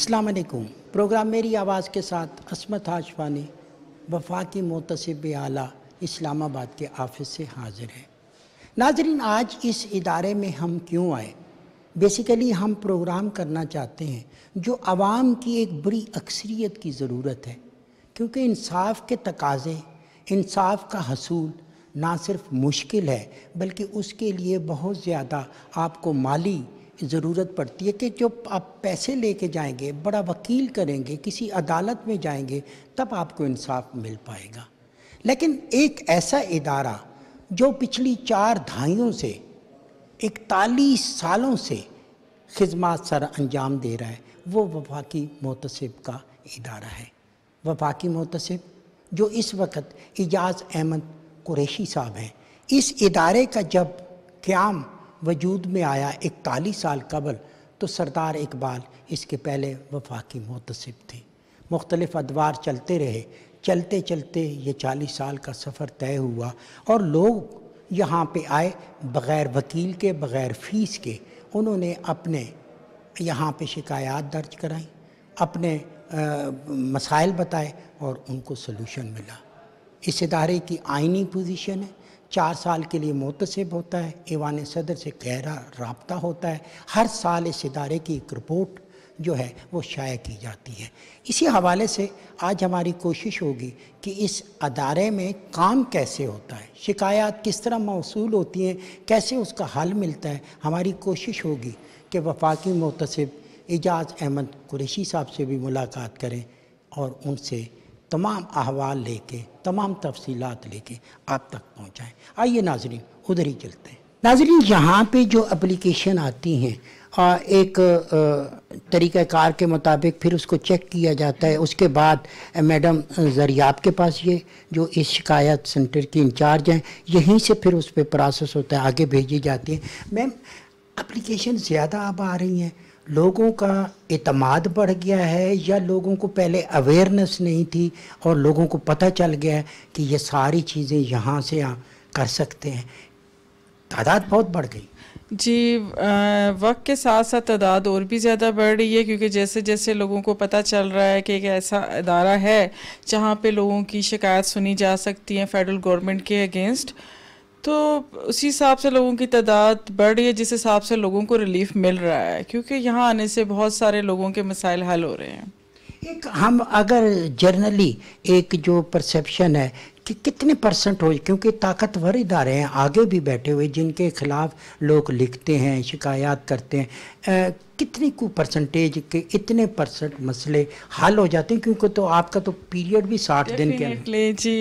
असलकुम प्रोग्राम मेरी आवाज़ के साथ असमत आशवानी वफाकी मोतसब आला इस्लामाबाद के ऑफिस से हाजिर है नाजरीन आज इस इदारे में हम क्यों आए बेसिकली हम प्रोग्राम करना चाहते हैं जो आवाम की एक बड़ी अक्सरियत की ज़रूरत है क्योंकि इंसाफ के तकाजे इंसाफ का हसूल ना सिर्फ मुश्किल है बल्कि उसके लिए बहुत ज़्यादा आपको माली ज़रूरत पड़ती है कि जो आप पैसे लेके जाएंगे बड़ा वकील करेंगे किसी अदालत में जाएंगे तब आपको इंसाफ मिल पाएगा लेकिन एक ऐसा इदारा जो पिछली चार धाइयों से इकतालीस सालों से खिदमत सर अंजाम दे रहा है वो वफाकी मोतसिब का इदारा है वफाकी मोतसिब जो इस वक्त एजाज़ अहमद कुरेशी साहब हैं इस इदारे का जब क्याम वजूद में आया इकतालीस साल कबल तो सरदार इकबाल इसके पहले वफा की मुतसिब थे मुख्तलिफ अदवार चलते रहे चलते चलते ये चालीस साल का सफ़र तय हुआ और लोग यहाँ पर आए बग़ैर वकील के बग़ैर फ़ीस के उन्होंने अपने यहाँ पर शिकायत दर्ज कराई अपने मसाइल बताए और उनको सोलूशन मिला इस इदारे की आइनी पोजीशन है चार साल के लिए मोतसब होता है ईवान सदर से गहरा रबता होता है हर साल इस इदारे की एक रिपोर्ट जो है वो शाया की जाती है इसी हवाले से आज हमारी कोशिश होगी कि इस अदारे में काम कैसे होता है शिकायत किस तरह मौसू होती हैं कैसे उसका हल मिलता है हमारी कोशिश होगी कि वफाकी मोतसब एजाज अहमद कुरेशी साहब से भी मुलाकात करें और उनसे तमाम अहवाल लेके तमाम तफसीलात लेके आप तक पहुँचाएँ आइए नाजरीन उधर ही चलते हैं नाजरीन यहाँ पे जो एप्लीकेशन आती हैं एक तरीक़ाकार के मुताबिक फिर उसको चेक किया जाता है उसके बाद मैडम जरियाब के पास ये जो इस शिकायत सेंटर की इंचार्ज हैं यहीं से फिर उस पर प्रोसेस होता है आगे भेजी जाती है मैम अप्लीकेशन ज़्यादा अब आ रही हैं लोगों का इतमाद बढ़ गया है या लोगों को पहले अवेयरनेस नहीं थी और लोगों को पता चल गया है कि ये सारी चीज़ें यहाँ से आ, कर सकते हैं तादाद बहुत बढ़ गई जी वक्त के साथ साथ तादाद और भी ज़्यादा बढ़ रही है क्योंकि जैसे जैसे लोगों को पता चल रहा है कि एक ऐसा अदारा है जहाँ पे लोगों की शिकायत सुनी जा सकती है फेडरल गवर्नमेंट के अगेंस्ट तो उसी हिसाब से लोगों की तादाद बढ़ रही है जिस हिसाब से लोगों को रिलीफ मिल रहा है क्योंकि यहाँ आने से बहुत सारे लोगों के मसाइल हल हो रहे हैं एक हम अगर जर्नली एक जो परसेप्शन है कि कितने परसेंट हो क्योंकि ताकतवर इदारे हैं आगे भी बैठे हुए जिनके खिलाफ लोग लिखते हैं शिकायत करते हैं आ, कितने को परसेंटेज के इतने परसेंट मसले हल हो जाते हैं क्योंकि तो आपका तो पीरियड भी साठ दिन के जी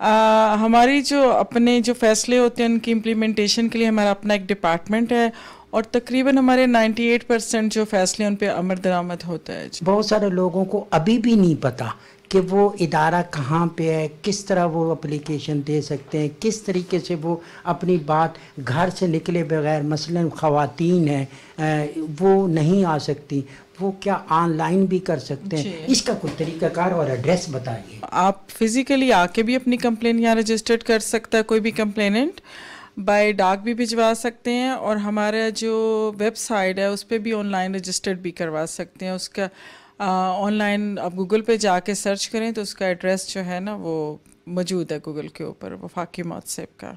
आ, हमारी जो अपने जो फैसले होते हैं उनकी इम्प्लीमेंटेशन के लिए हमारा अपना एक डिपार्टमेंट है और तकरीबन हमारे 98 परसेंट जो फैसले उन पर अमर दरामद होता है बहुत सारे लोगों को अभी भी नहीं पता कि वो इदारा कहाँ पे है किस तरह वो अप्लीकेशन दे सकते हैं किस तरीके से वो अपनी बात घर से निकले बगैर मसलन ख़वातीन हैं वो नहीं आ सकती वो क्या ऑनलाइन भी कर सकते हैं इसका कोई तरीकाकार और एड्रेस बताइए आप फिज़िकली आके भी अपनी कंप्लेन यहाँ रजिस्टर्ड कर सकता है कोई भी कंप्लेनेंट बाय डाक भी भिजवा सकते हैं और हमारा जो वेबसाइट है उस पर भी ऑनलाइन रजिस्टर्ड भी करवा सकते हैं उसका ऑनलाइन आप गूगल पे जाके सर्च करें तो उसका एड्रेस जो है ना वो मौजूद है गूगल के ऊपर वफाकी मौतसेब का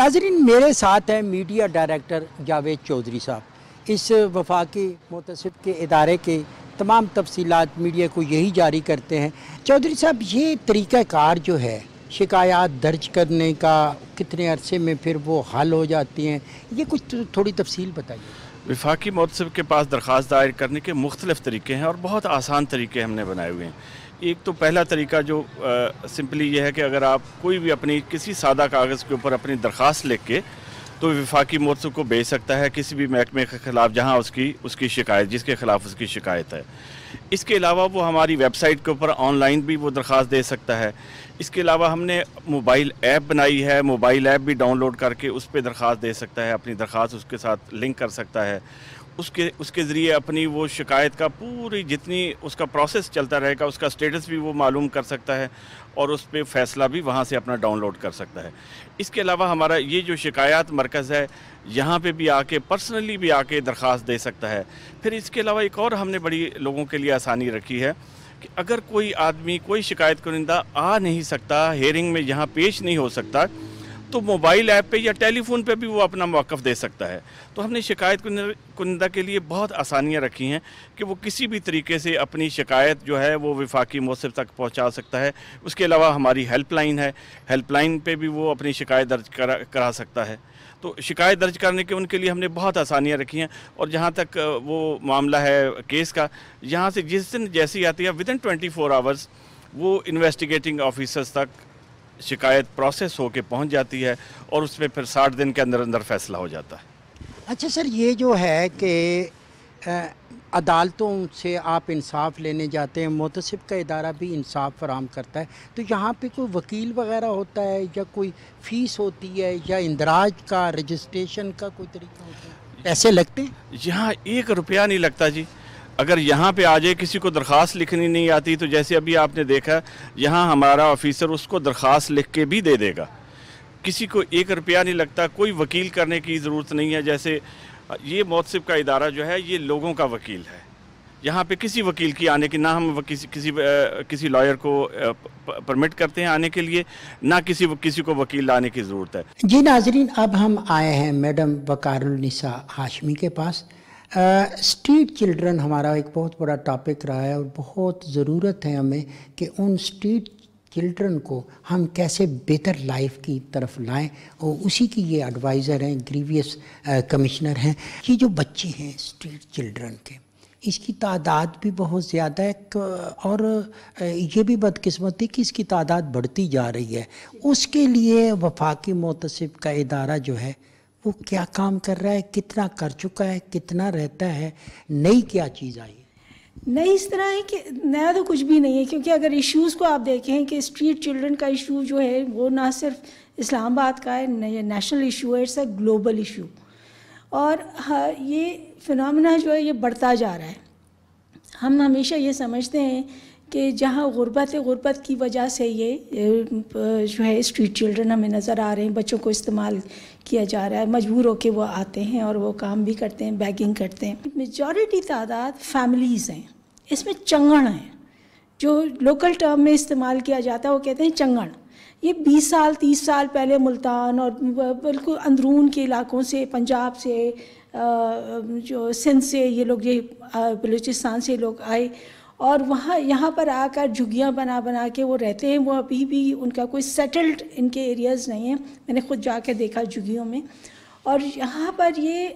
नाजरीन मेरे साथ हैं मीडिया डायरेक्टर जावेद चौधरी साहब इस वफाकी मुतसब के इदारे के तमाम तफसीत मीडिया को यही जारी करते हैं चौधरी साहब ये तरीक़ाकार जो है शिकायत दर्ज करने का कितने अरसे में फिर वो हल हो जाती हैं ये कुछ थोड़ी तफसील बताइए विफाकी महोत्सव के पास दरख्वास्त दायर करने के मुख्तलिफ तरीके हैं और बहुत आसान तरीके हमने बनाए हुए हैं एक तो पहला तरीका जो आ, सिंपली यह है कि अगर आप कोई भी अपनी किसी सादा कागज़ के ऊपर अपनी दरख्वास्त लिख के तो विफाकी मोर्चों को भेज सकता है किसी भी महकमे के ख़िलाफ़ जहाँ उसकी उसकी शिकायत जिसके ख़िलाफ़ उसकी शिकायत है इसके अलावा वो हमारी वेबसाइट के ऊपर ऑनलाइन भी वो दरख्वास्त दे सकता है इसके अलावा हमने मोबाइल ऐप बनाई है मोबाइल ऐप भी डाउनलोड करके उस पर दरख्वास्त दे सकता है अपनी दरख्वास्त उसके साथ लिंक कर सकता है उसके उसके ज़रिए अपनी वो शिकायत का पूरी जितनी उसका प्रोसेस चलता रहेगा उसका स्टेटस भी वो मालूम कर सकता है और उस पर फैसला भी वहाँ से अपना डाउनलोड कर सकता है इसके अलावा हमारा ये जो शिकायत मरकज़ है यहाँ पे भी आके पर्सनली भी आके दरख्वास्त दे सकता है फिर इसके अलावा एक और हमने बड़ी लोगों के लिए आसानी रखी है कि अगर कोई आदमी कोई शिकायत करिंदा आ नहीं सकता हेयरिंग में यहाँ पेश नहीं हो सकता तो मोबाइल ऐप पे या टेलीफोन पे भी वो अपना मौक़ दे सकता है तो हमने शिकायत कुंदा के लिए बहुत आसानियाँ रखी हैं कि वो किसी भी तरीके से अपनी शिकायत जो है वो विफाकी मौसम तक पहुँचा सकता है उसके अलावा हमारी हेल्पलाइन है हेल्पलाइन पर भी वो अपनी शिकायत दर्ज करा करा सकता है तो शिकायत दर्ज करने के उनके लिए हमने बहुत आसानियाँ रखी हैं और जहाँ तक वो मामला है केस का यहाँ से जिस दिन जैसी आती है within twenty four hours वो इन्वेस्टिगेटिंग ऑफिसर्स तक शिकायत प्रोसेस होके पहुंच जाती है और उसमें फिर साठ दिन के अंदर अंदर फैसला हो जाता है अच्छा सर ये जो है कि अदालतों से आप इंसाफ लेने जाते हैं मुतसिब का इदारा भी इंसाफ फराम करता है तो यहाँ पे कोई वकील वगैरह होता है या कोई फ़ीस होती है या इंदराज का रजिस्ट्रेशन का कोई तरीका होता है पैसे लगते हैं यहाँ एक रुपया नहीं लगता जी अगर यहाँ पे आ जाए किसी को दरख्वास्त लिखनी नहीं आती तो जैसे अभी आपने देखा यहाँ हमारा ऑफिसर उसको दरख्वास्त लिख के भी दे देगा किसी को एक रुपया नहीं लगता कोई वकील करने की ज़रूरत नहीं है जैसे ये मौसब का इदारा जो है ये लोगों का वकील है यहाँ पे किसी वकील की आने की ना हम किसी किसी किसी लॉयर को परमिट करते हैं आने के लिए ना किसी किसी को वकील लाने की ज़रूरत है जी नाजरीन अब हम आए हैं मैडम वकारुलनिसा हाशमी के पास स्ट्रीट uh, चिल्ड्रन हमारा एक बहुत बड़ा टॉपिक रहा है और बहुत ज़रूरत है हमें कि उन स्ट्रीट चिल्ड्रन को हम कैसे बेहतर लाइफ की तरफ लाएं और उसी की ये एडवाइज़र हैं ग्रीवियस कमिश्नर हैं ये जो बच्चे हैं स्ट्रीट चिल्ड्रन के इसकी तादाद भी बहुत ज़्यादा है और ये भी बदकस्मत है कि इसकी तादाद बढ़ती जा रही है उसके लिए वफाकी मोतसब का इदारा जो है वो क्या काम कर रहा है कितना कर चुका है कितना रहता है नई क्या चीज़ आई नई इस तरह है कि नया तो कुछ भी नहीं है क्योंकि अगर इश्यूज़ को आप देखें कि स्ट्रीट चिल्ड्रन का इशू जो है वो ना सिर्फ इस्लामाबाद का है नेशनल इशू है इट्स अ ग्लोबल इशू और ये फिनमिना जो है ये बढ़ता जा रहा है हम हमेशा ये समझते हैं कि जहाँ गुर्बत है गुर्बत की वजह से ये जो है स्ट्रीट चिल्ड्रन हमें नज़र आ रहे हैं बच्चों को इस्तेमाल किया जा रहा है मजबूर होकर वो आते हैं और वो काम भी करते हैं बैगिंग करते हैं मेजॉरिटी तादाद फैमिलीज़ हैं इसमें चंगण हैं जो लोकल टर्म में इस्तेमाल किया जाता है वो कहते हैं चंगण ये 20 साल 30 साल पहले मुल्तान और बिल्कुल अंदरून के इलाकों से पंजाब से जो सिंध से ये लोग ये बलूचिस्तान से लोग आए और वहाँ यहाँ पर आकर झुग्गियाँ बना बना के वो रहते हैं वो अभी भी उनका कोई सेटल्ड इनके एरियाज़ नहीं है मैंने खुद जाके देखा झुग्गियों में और यहाँ पर ये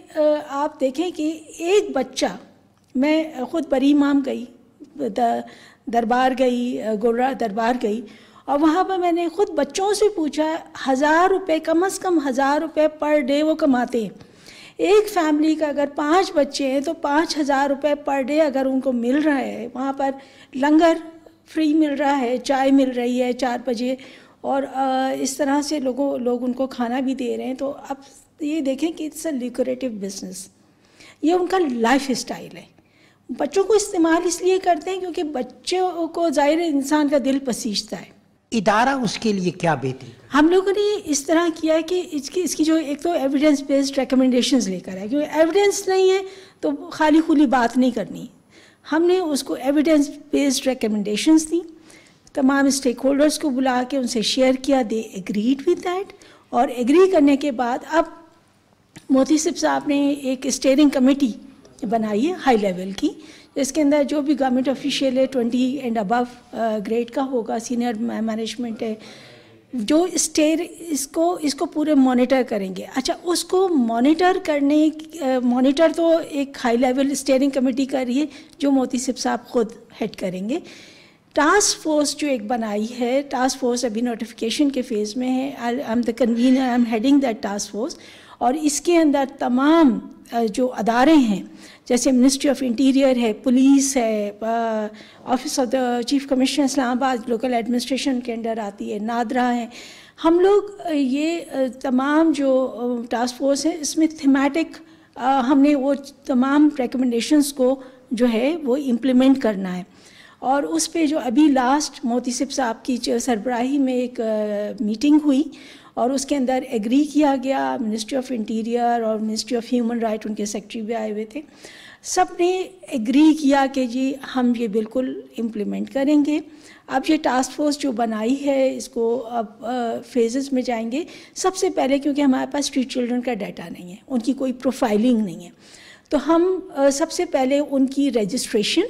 आप देखें कि एक बच्चा मैं खुद बरी माम गई दरबार गई गोरा दरबार गई और वहाँ पर मैंने खुद बच्चों से पूछा हज़ार रुपये कम अज़ कम हज़ार रुपये पर डे वो कमाते हैं एक फैमिली का अगर पाँच बच्चे हैं तो पाँच हज़ार रुपये पर डे अगर उनको मिल रहा है वहाँ पर लंगर फ्री मिल रहा है चाय मिल रही है चार बजे और इस तरह से लोगों लोग उनको खाना भी दे रहे हैं तो अब ये देखें कि इट्स अ लिकोरेटिव बिजनेस ये उनका लाइफ स्टाइल है बच्चों को इस्तेमाल इसलिए करते हैं क्योंकि बच्चों को ज़ाहिर इंसान का दिल पसीजता है इदारा उसके लिए क्या बेहतरी हम लोगों ने इस तरह किया है कि इसकी इसकी जो एक तो एविडेंस बेस्ड रिकमेंडेशंस लेकर है क्योंकि एविडेंस नहीं है तो खाली खुली बात नहीं करनी हमने उसको एविडेंस बेस्ड रिकमेंडेशंस दी तमाम स्टेक होल्डर्स को बुला के उनसे शेयर किया दे एग्रीड विद दैट और एग्री करने के बाद अब मोती सिप साहब ने एक स्टेयरिंग कमेटी बनाई है हाई लेवल की इसके अंदर जो भी गवर्नमेंट ऑफिशियल है ट्वेंटी एंड अबव ग्रेड का होगा सीनियर मैनेजमेंट है जो स्टेर इसको इसको पूरे मॉनिटर करेंगे अच्छा उसको मॉनिटर करने मॉनिटर uh, तो एक हाई लेवल स्टेयरिंग कमेटी कर रही है जो मोती सिप साहब खुद हेड करेंगे टास्क फोर्स जो एक बनाई है टास्क फोर्स अभी नोटिफिकेशन के फेज़ में है I am the convenor I am heading that task force और इसके अंदर तमाम जो अदारे हैं जैसे मिनिस्ट्री ऑफ इंटीरियर है पुलिस है office of the chief commissioner Islamabad local administration के अंडर आती है नादरा है हम लोग ये तमाम जो टास्क फोर्स है इसमें थीमेटिक हमने वो तमाम रिकमेंडेशंस को जो है वो इम्प्लीमेंट करना है और उस पर जो अभी लास्ट मोती सिप साहब की सरबराही में एक मीटिंग हुई और उसके अंदर एग्री किया गया मिनिस्ट्री ऑफ इंटीरियर और मिनिस्ट्री ऑफ ह्यूमन राइट उनके सेक्रेटरी भी आए हुए थे सब ने एग्री किया कि जी हम ये बिल्कुल इम्प्लीमेंट करेंगे अब ये टास्क फोर्स जो बनाई है इसको अब फेजेस में जाएंगे सबसे पहले क्योंकि हमारे पास स्ट्रीट चिल्ड्रन का डाटा नहीं है उनकी कोई प्रोफाइलिंग नहीं है तो हम सबसे पहले उनकी रजिस्ट्रेशन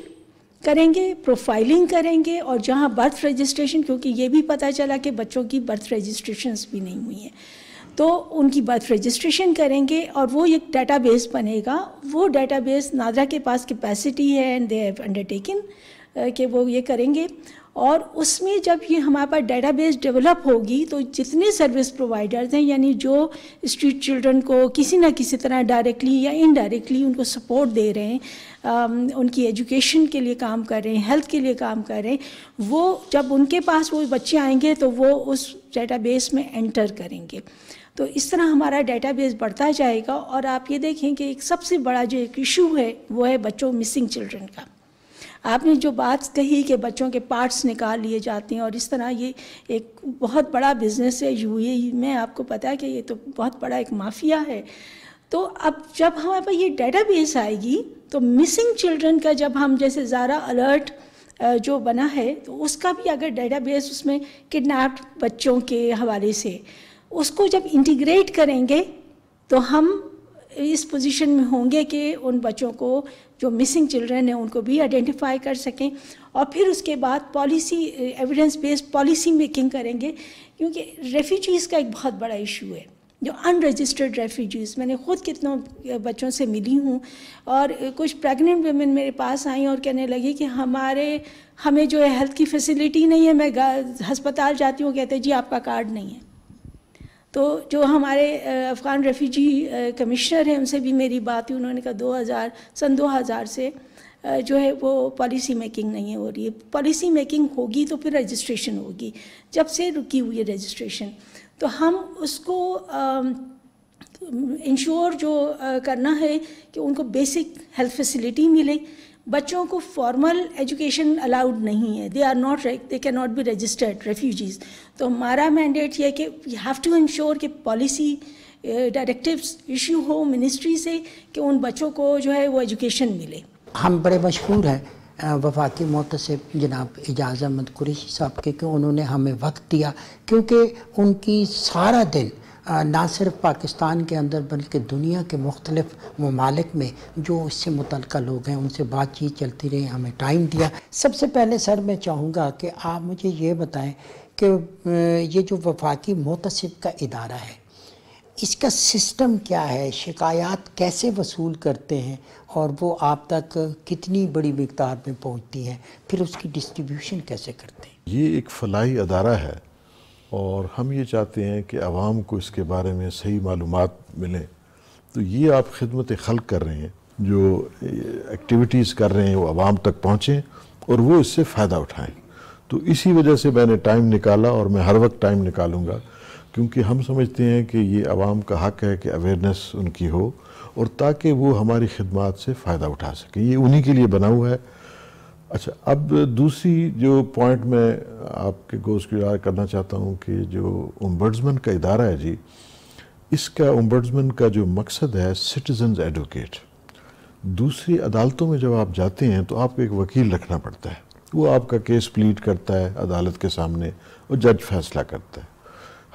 करेंगे प्रोफाइलिंग करेंगे और जहाँ बर्थ रजिस्ट्रेशन क्योंकि ये भी पता चला कि बच्चों की बर्थ रजिस्ट्रेशन भी नहीं हुई हैं तो उनकी बर्थ रजिस्ट्रेशन करेंगे और वो एक डेटाबेस बनेगा वो डेटाबेस नादरा के पास कैपेसिटी है एंड दे हैव अंडरटेकन कि वो ये करेंगे और उसमें जब ये हमारे पास डेटाबेस डेवलप होगी तो जितने सर्विस प्रोवाइडर्स हैं यानी जो स्ट्रीट चिल्ड्रन को किसी ना किसी तरह डायरेक्टली या इनडायरेक्टली उनको सपोर्ट दे रहे हैं उनकी एजुकेशन के लिए काम कर रहे हैं हेल्थ के लिए काम कर रहे हैं वो जब उनके पास वो बच्चे आएंगे तो वो उस डेटाबेस में एंटर करेंगे तो इस तरह हमारा डेटाबेस बढ़ता जाएगा और आप ये देखें कि एक सबसे बड़ा जो एक इशू है वो है बच्चों मिसिंग चिल्ड्रन का आपने जो बात कही कि बच्चों के पार्ट्स निकाल लिए जाते हैं और इस तरह ये एक बहुत बड़ा बिजनेस है यू में आपको पता है कि ये तो बहुत बड़ा एक माफिया है तो अब जब हमारे पास ये डेटा बेस आएगी तो मिसिंग चिल्ड्रन का जब हम जैसे ज़ारा अलर्ट जो बना है तो उसका भी अगर डेटा बेस उसमें किडनैप्ड बच्चों के हवाले से उसको जब इंटीग्रेट करेंगे तो हम इस पोजीशन में होंगे कि उन बच्चों को जो मिसिंग चिल्ड्रन हैं उनको भी आइडेंटिफाई कर सकें और फिर उसके बाद policy evidence based policy making करेंगे क्योंकि रेफ्यूजीज़ का एक बहुत बड़ा इशू है जो अनरजिस्टर्ड रेफ्यूजीज़ मैंने ख़ुद कितनों बच्चों से मिली हूँ और कुछ प्रेग्नेंट वेमेन मेरे पास आई और कहने लगी कि हमारे हमें जो है हेल्थ की फैसिलिटी नहीं है मैं हस्पताल जाती हूँ कहते जी आपका कार्ड नहीं है तो जो हमारे अफ़गान रेफ्यूजी कमिश्नर हैं उनसे भी मेरी बात हुई उन्होंने कहा 2000 सन 2000 से जो है वो पॉलिसी मेकिंग नहीं हो रही है पॉलिसी मेकिंग होगी तो फिर रजिस्ट्रेशन होगी जब से रुकी हुई है रजिस्ट्रेशन तो हम उसको इंश्योर जो करना है कि उनको बेसिक हेल्थ फैसिलिटी मिले बच्चों को फॉर्मल एजुकेशन अलाउड नहीं है they are not they can not be registered refugees तो हमारा मैंडेट यह है कि वी हैव टू इंश्योर कि पॉलिसी डायरेक्टिव्स इशू हो मिनिस्ट्री से कि उन बच्चों को जो है वो एजुकेशन मिले हम बड़े मशहूर हैं वफाकी से जनाब एजाज अहमद कुरेशी साहब के कि उन्होंने हमें वक्त दिया क्योंकि उनकी सारा दिन ना सिर्फ पाकिस्तान के अंदर बल्कि दुनिया के मुख्तलिफ ममालिक में जो इससे मुतल लोग हैं उनसे बातचीत चलती रही हमें टाइम दिया सबसे पहले सर मैं चाहूँगा कि आप मुझे ये बताएं कि ये जो वफाकी मोतसब का इदारा है इसका सिस्टम क्या है शिकायत कैसे वसूल करते हैं और वो आप तक कितनी बड़ी मकदार में पहुँचती है फिर उसकी डिस्ट्रीब्यूशन कैसे करते हैं ये एक फलाही अदारा है और हम ये चाहते हैं कि आवाम को इसके बारे में सही मालूम मिलें तो ये आप खिदमत खल कर रहे हैं जो एक्टिविटीज़ कर रहे हैं वो आवाम तक पहुँचें और वो इससे फ़ायदा उठाएँ तो इसी वजह से मैंने टाइम निकाला और मैं हर वक्त टाइम निकालूंगा क्योंकि हम समझते हैं कि ये आवाम का हक है कि अवेयरनेस उनकी हो और ताकि वो हमारी खदमात से फ़ायदा उठा सकें ये उन्हीं के लिए बना हुआ है अच्छा अब दूसरी जो पॉइंट मैं आपके गोशगुजार करना चाहता हूँ कि जो ओम्बर्ड्समैन का इदारा है जी इसका ओम्बर्ड्समैन का जो मकसद है सिटीजन एडवोकेट दूसरी अदालतों में जब आप जाते हैं तो आपको एक वकील रखना पड़ता है वो आपका केस प्लीट करता है अदालत के सामने और जज फैसला करता है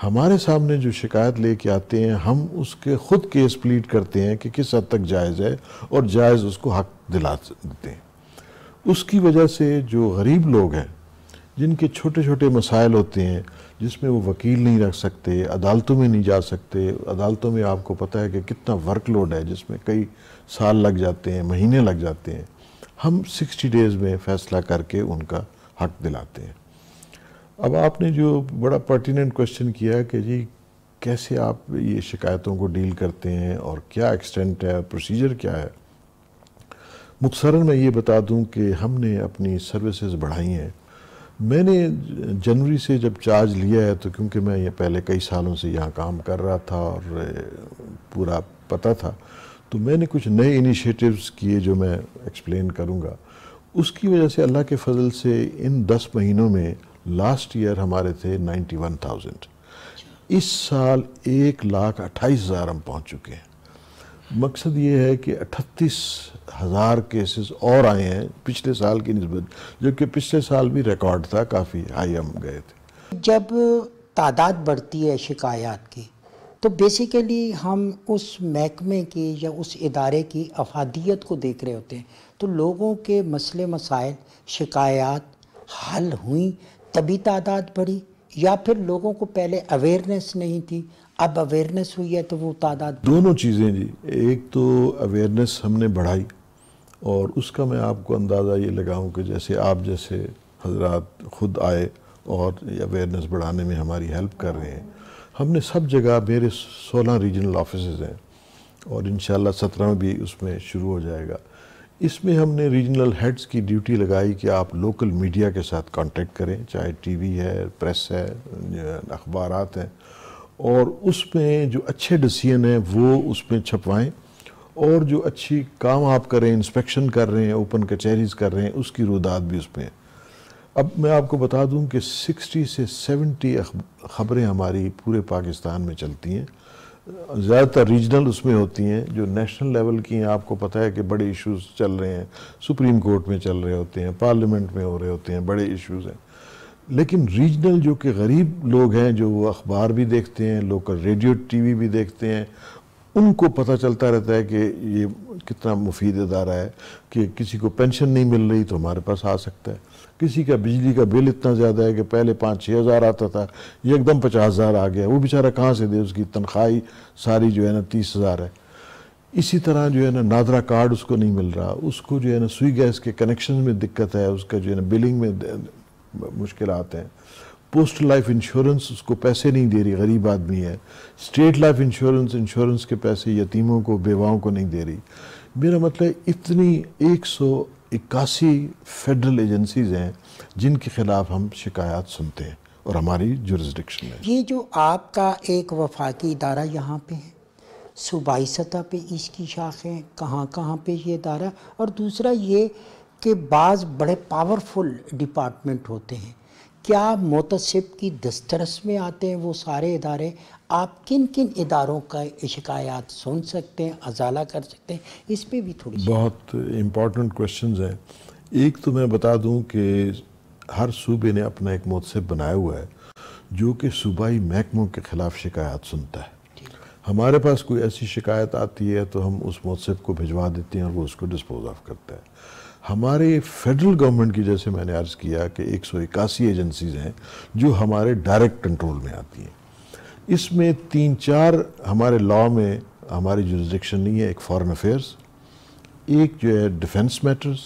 हमारे सामने जो शिकायत लेके आते हैं हम उसके ख़ुद केस प्लीट करते हैं कि किस हद तक जायज़ है और जायज़ उसको हक दिला देते हैं उसकी वजह से जो गरीब लोग हैं जिनके छोटे छोटे मसाइल होते हैं जिसमें वो वकील नहीं रख सकते अदालतों में नहीं जा सकते अदालतों में आपको पता है कि कितना वर्कलोड है जिसमें कई साल लग जाते हैं महीने लग जाते हैं हम 60 डेज़ में फ़ैसला करके उनका हक दिलाते हैं अब आपने जो बड़ा पर्टिनेंट क्वेश्चन किया कि जी कैसे आप ये शिकायतों को डील करते हैं और क्या एक्सटेंट है प्रोसीजर क्या है मुखसरन मैं ये बता दूं कि हमने अपनी सर्विसेज बढ़ाई हैं मैंने जनवरी से जब चार्ज लिया है तो क्योंकि मैं ये पहले कई सालों से यहाँ काम कर रहा था और पूरा पता था तो मैंने कुछ नए इनिशिएटिव्स किए जो मैं एक्सप्लेन करूँगा उसकी वजह से अल्लाह के फजल से इन दस महीनों में लास्ट ईयर हमारे थे नाइन्टी वन थाउजेंड इस साल एक लाख अट्ठाईस हज़ार हम पहुँच चुके हैं मकसद ये है कि अट्ठतीस हज़ार केसेस और आए हैं पिछले साल की नस्बत जो कि पिछले साल भी रिकॉर्ड था काफ़ी हाई हम गए थे जब तादाद बढ़ती है शिकायत की तो बेसिकली हम उस महकमे की या उस इदारे की अफादियत को देख रहे होते हैं तो लोगों के मसले मसाइल शिकायत हल हुई तभी तादाद बढ़ी या फिर लोगों को पहले अवेयरनेस नहीं थी अब अवेयरनेस हुई है तो वो तादाद दोनों चीज़ें जी एक तो अवेयरनेस हमने बढ़ाई और उसका मैं आपको अंदाज़ा ये लगाऊं कि जैसे आप जैसे हजरत खुद आए और अवेयरनेस बढ़ाने में हमारी हेल्प कर रहे हैं हमने सब जगह मेरे सोलह रीजनल ऑफिस हैं और इन सत्रह भी उसमें शुरू हो जाएगा इसमें हमने रीजनल हेड्स की ड्यूटी लगाई कि आप लोकल मीडिया के साथ कांटेक्ट करें चाहे टीवी है प्रेस है अखबार हैं और उसमें जो अच्छे डिसीजन हैं वो उसमें छपवाएं और जो अच्छी काम आप कर रहे हैं इंस्पेक्शन कर रहे हैं ओपन कचहरीज कर रहे हैं उसकी रुदात भी उसमें अब मैं आपको बता दूं कि 60 से 70 खबरें हमारी पूरे पाकिस्तान में चलती हैं ज़्यादातर रीजनल उसमें होती हैं जो नेशनल लेवल की हैं आपको पता है कि बड़े इश्यूज चल रहे हैं सुप्रीम कोर्ट में चल रहे होते हैं पार्लियामेंट में हो रहे होते हैं बड़े इश्यूज हैं लेकिन रीजनल जो कि गरीब लोग हैं जो वो अखबार भी देखते हैं लोकल रेडियो टीवी भी देखते हैं उनको पता चलता रहता है कि ये कितना मुफीद अदारा है कि किसी को पेंशन नहीं मिल रही तो हमारे पास आ सकता है किसी का बिजली का बिल इतना ज़्यादा है कि पहले पाँच छः हज़ार आता था ये एकदम पचास हज़ार आ गया वो बेचारा कहाँ से दे उसकी तनख्वाही सारी जो है ना तीस हज़ार है इसी तरह जो है ना नादरा कार्ड उसको नहीं मिल रहा उसको जो है ना सुई गैस के कनेक्शन में दिक्कत है उसका जो है ना बिलिंग में मुश्किल हैं पोस्ट लाइफ इंश्योरेंस उसको पैसे नहीं दे रही गरीब आदमी है स्टेट लाइफ इंश्योरेंस इंश्योरेंस के पैसे यतीमों को बेवाओं को नहीं दे रही मेरा मतलब इतनी एक सौ इक्यासी फेडरल एजेंसीज हैं जिनके ख़िलाफ़ हम शिकायत सुनते हैं और हमारी जुरिस्डिक्शन है ये जो आपका एक वफाकी इदारा यहाँ पे है सूबाई सतह पे इसकी शाखें कहाँ कहाँ पे ये इदारा और दूसरा ये के बाद बड़े पावरफुल डिपार्टमेंट होते हैं क्या मोतसिब की दस्तरस में आते हैं वो सारे इदारे आप किन किन इदारों का शिकायत सुन सकते हैं अजाला कर सकते हैं इस पर भी थोड़ी बहुत इम्पॉर्टेंट क्वेश्चन हैं एक तो मैं बता दूँ कि हर सूबे ने अपना एक मोतसिब बनाया हुआ है जो कि सूबाई महकमों के ख़िलाफ़ शिकायत सुनता है हमारे पास कोई ऐसी शिकायत आती है तो हम उस मोतसिब को भिजवा देते हैं और वो उसको डिस्पोज ऑफ करता है हमारे फेडरल गवर्नमेंट की जैसे मैंने अर्ज किया कि एक सौ इक्यासी एजेंसीज हैं जो हमारे डायरेक्ट कंट्रोल में आती हैं इसमें तीन चार हमारे लॉ में हमारी जुरिस्डिक्शन नहीं है एक फॉरेन अफेयर्स एक जो है डिफेंस मैटर्स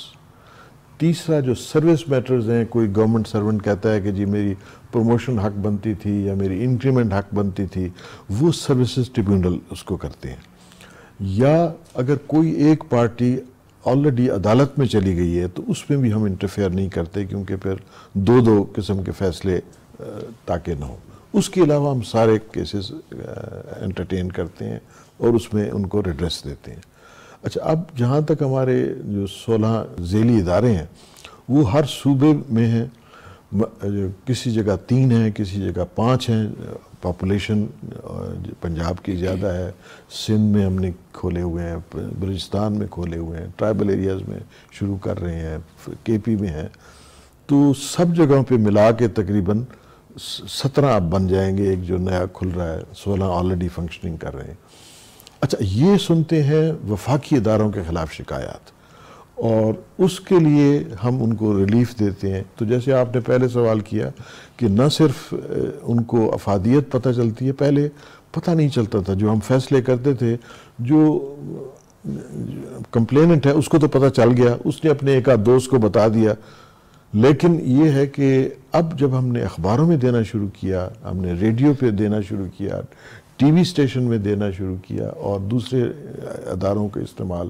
तीसरा जो सर्विस मैटर्स हैं कोई गवर्नमेंट सर्वेंट कहता है कि जी मेरी प्रमोशन हक बनती थी या मेरी इंक्रीमेंट हक बनती थी वो सर्विसेज ट्रिब्यूनल उसको करते हैं या अगर कोई एक पार्टी ऑलरेडी अदालत में चली गई है तो उसमें भी हम इंटरफेयर नहीं करते क्योंकि फिर दो दो किस्म के फैसले ताकि ना हो उसके अलावा हम सारे केसेस एंटरटेन करते हैं और उसमें उनको रिड्रेस देते हैं अच्छा अब जहाँ तक हमारे जो सोलह जेली इदारे हैं वो हर सूबे में हैं किसी जगह तीन हैं किसी जगह पाँच हैं पॉपुलेशन पंजाब uh, की ज़्यादा है सिंध में हमने खोले हुए हैं बलूचिस्तान में खोले हुए हैं ट्राइबल एरियाज़ में शुरू कर रहे हैं केपी में हैं तो सब जगहों पे मिला के तकरीबन सत्रह अब बन जाएंगे एक जो नया खुल रहा है सोलह ऑलरेडी फंक्शनिंग कर रहे हैं अच्छा ये सुनते हैं वफाकी इदारों के ख़िलाफ़ शिकायत और उसके लिए हम उनको रिलीफ देते हैं तो जैसे आपने पहले सवाल किया कि न सिर्फ उनको अफादियत पता चलती है पहले पता नहीं चलता था जो हम फैसले करते थे जो कंप्लेनेंट है उसको तो पता चल गया उसने अपने एक आध दोस्त को बता दिया लेकिन ये है कि अब जब हमने अखबारों में देना शुरू किया हमने रेडियो पे देना शुरू किया टीवी स्टेशन में देना शुरू किया और दूसरे अदारों का इस्तेमाल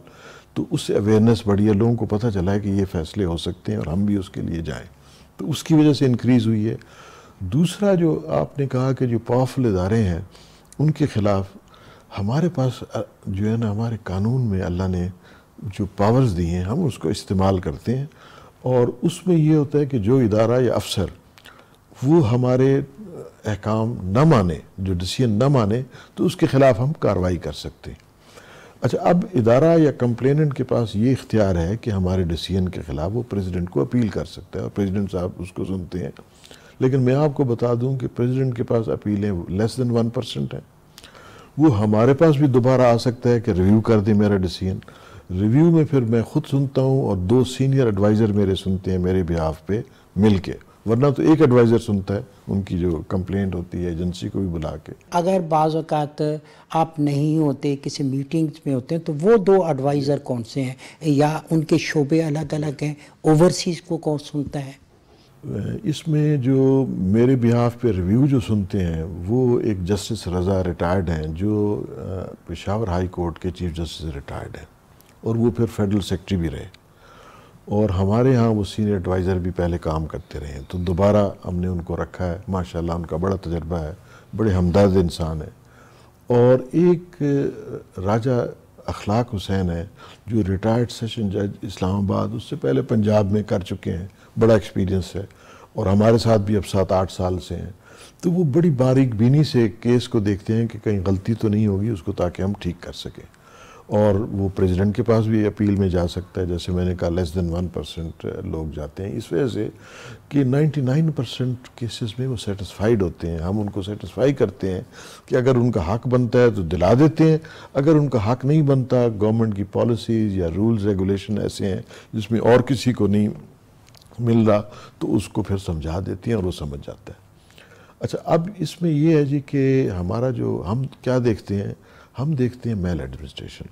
तो उससे अवेयरनेस बढ़ी है लोगों को पता चला है कि ये फैसले हो सकते हैं और हम भी उसके लिए जाएँ तो उसकी वजह से इनक्रीज़ हुई है दूसरा जो आपने कहा कि जो पावरफुल इदारे हैं उनके ख़िलाफ़ हमारे पास जो है ना हमारे कानून में अल्लाह ने जो पावर्स दिए हैं हम उसको इस्तेमाल करते हैं और उसमें ये होता है कि जो इदारा या अफसर वो हमारे अहकाम न माने जो डिसीजन न माने तो उसके ख़िलाफ़ हम कार्रवाई कर सकते हैं अच्छा अब इदारा या कंप्लेनेंट के पास ये इख्तियार है कि हमारे डिसीजन के ख़िलाफ़ वो प्रेसिडेंट को अपील कर सकता है और प्रेसिडेंट साहब उसको सुनते हैं लेकिन मैं आपको बता दूं कि प्रेसिडेंट के पास अपीलें लेस देन वन परसेंट हैं वो हमारे पास भी दोबारा आ सकता है कि रिव्यू कर दें मेरा डिसीजन रिव्यू में फिर मैं खुद सुनता हूँ और दो सीनियर एडवाइज़र मेरे सुनते हैं मेरे बिहाफ पे मिल के वरना तो एक एडवाइज़र सुनता है उनकी जो कंप्लेंट होती है एजेंसी को भी बुला के अगर बाज़ आप नहीं होते किसी मीटिंग्स में होते हैं तो वो दो एडवाइज़र कौन से हैं या उनके शोबे अलग अलग हैं ओवरसीज़ को कौन सुनता है इसमें जो मेरे बिहाफ पे रिव्यू जो सुनते हैं वो एक जस्टिस रज़ा रिटायर्ड हैं जो पेशावर हाई कोर्ट के चीफ जस्टिस रिटायर्ड हैं और वो फिर फेडरल सेक्रेटरी भी रहे और हमारे यहाँ वो सीनियर एडवाइज़र भी पहले काम करते रहे हैं तो दोबारा हमने उनको रखा है माशाल्लाह उनका बड़ा तजर्बा है बड़े हमदर्द इंसान है और एक राजा अखलाक हुसैन है जो रिटायर्ड सेशन जज इस्लामाबाद उससे पहले पंजाब में कर चुके हैं बड़ा एक्सपीरियंस है और हमारे साथ भी अब सात आठ साल से हैं तो वो बड़ी बारीक बीनी से केस को देखते हैं कि कहीं गलती तो नहीं होगी उसको ताकि हम ठीक कर सकें और वो प्रेसिडेंट के पास भी अपील में जा सकता है जैसे मैंने कहा लेस देन वन परसेंट लोग जाते हैं इस वजह से कि 99 परसेंट केसेस में वो सेटिस्फाइड होते हैं हम उनको सेटिस्फाई करते हैं कि अगर उनका हक बनता है तो दिला देते हैं अगर उनका हक नहीं बनता गवर्नमेंट की पॉलिसीज़ या रूल्स रेगुलेशन ऐसे हैं जिसमें और किसी को नहीं मिल रहा तो उसको फिर समझा देती हैं और वो समझ जाता है अच्छा अब इसमें ये है जी कि हमारा जो हम क्या देखते हैं हम देखते हैं मेल एडमिनिस्ट्रेशन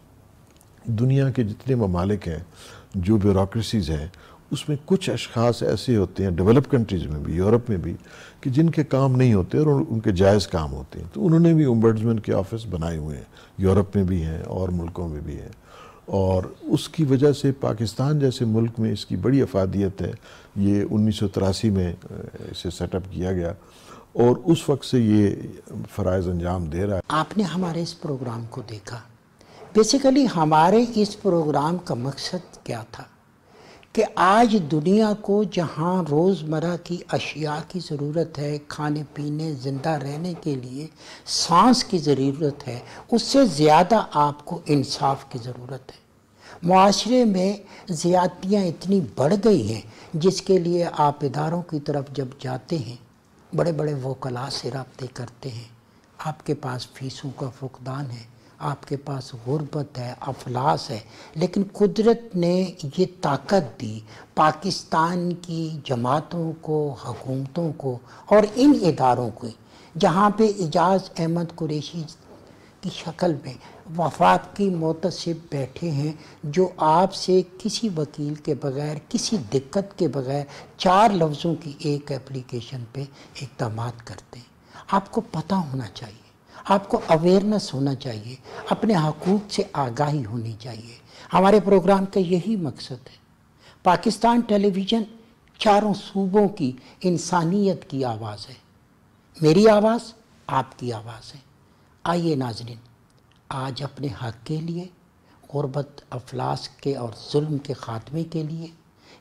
दुनिया के जितने ममालिक हैं जो ब्यूरोसीज़ हैं उसमें कुछ अशास ऐसे होते हैं डेवलप कंट्रीज़ में भी यूरोप में भी कि जिनके काम नहीं होते और उनके जायज़ काम होते हैं तो उन्होंने भी ओम्बर्ड्समैन के ऑफिस बनाए हुए हैं यूरोप में भी हैं और मुल्कों में भी हैं और उसकी वजह से पाकिस्तान जैसे मुल्क में इसकी बड़ी अफादियत है ये उन्नीस में इसे सेटअप किया गया और उस वक्त से ये फ़रज़ अंजाम दे रहा है आपने हमारे इस प्रोग्राम को देखा बेसिकली हमारे इस प्रोग्राम का मकसद क्या था कि आज दुनिया को जहाँ रोज़मर्रा की अशिया की ज़रूरत है खाने पीने ज़िंदा रहने के लिए सांस की ज़रूरत है उससे ज़्यादा आपको इंसाफ की ज़रूरत है माशरे में ज़्यादतियाँ इतनी बढ़ गई हैं जिसके लिए आप इदारों की तरफ जब जाते हैं बड़े बड़े वकला से रबते करते हैं आपके पास फीसों का फुकदान है आपके पास गुर्बत है अफलास है लेकिन कुदरत ने ये ताकत दी पाकिस्तान की जमातों को हुकूमतों को और इन इदारों को जहाँ पे एजाज अहमद कुरेशी की शक्ल में वफाक की मोतसब बैठे हैं जो आपसे किसी वकील के बगैर किसी दिक्कत के बगैर चार लफ्ज़ों की एक एप्लीकेशन पे इकदाम करते हैं आपको पता होना चाहिए आपको अवेयरनेस होना चाहिए अपने हकूक़ से आगाही होनी चाहिए हमारे प्रोग्राम का यही मकसद है पाकिस्तान टेलीविज़न चारों सूबों की इंसानियत की आवाज़ है मेरी आवाज़ आपकी आवाज़ है आइए नाजरन आज अपने हक के लिए गुरबत अफलास के और जुल्म के ख़ात्मे के लिए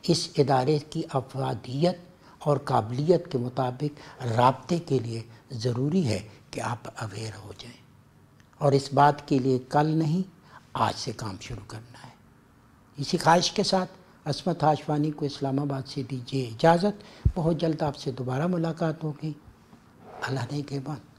इस इदारे की अफवादियत और काबिलियत के मुताबिक रबते के लिए ज़रूरी है कि आप अवेयर हो जाएं और इस बात के लिए कल नहीं आज से काम शुरू करना है इसी ख्वाहिश के साथ असमत आशवानी को इस्लामाबाद से दीजिए इजाज़त बहुत जल्द आपसे दोबारा मुलाकात होगी अल्लाह के बाद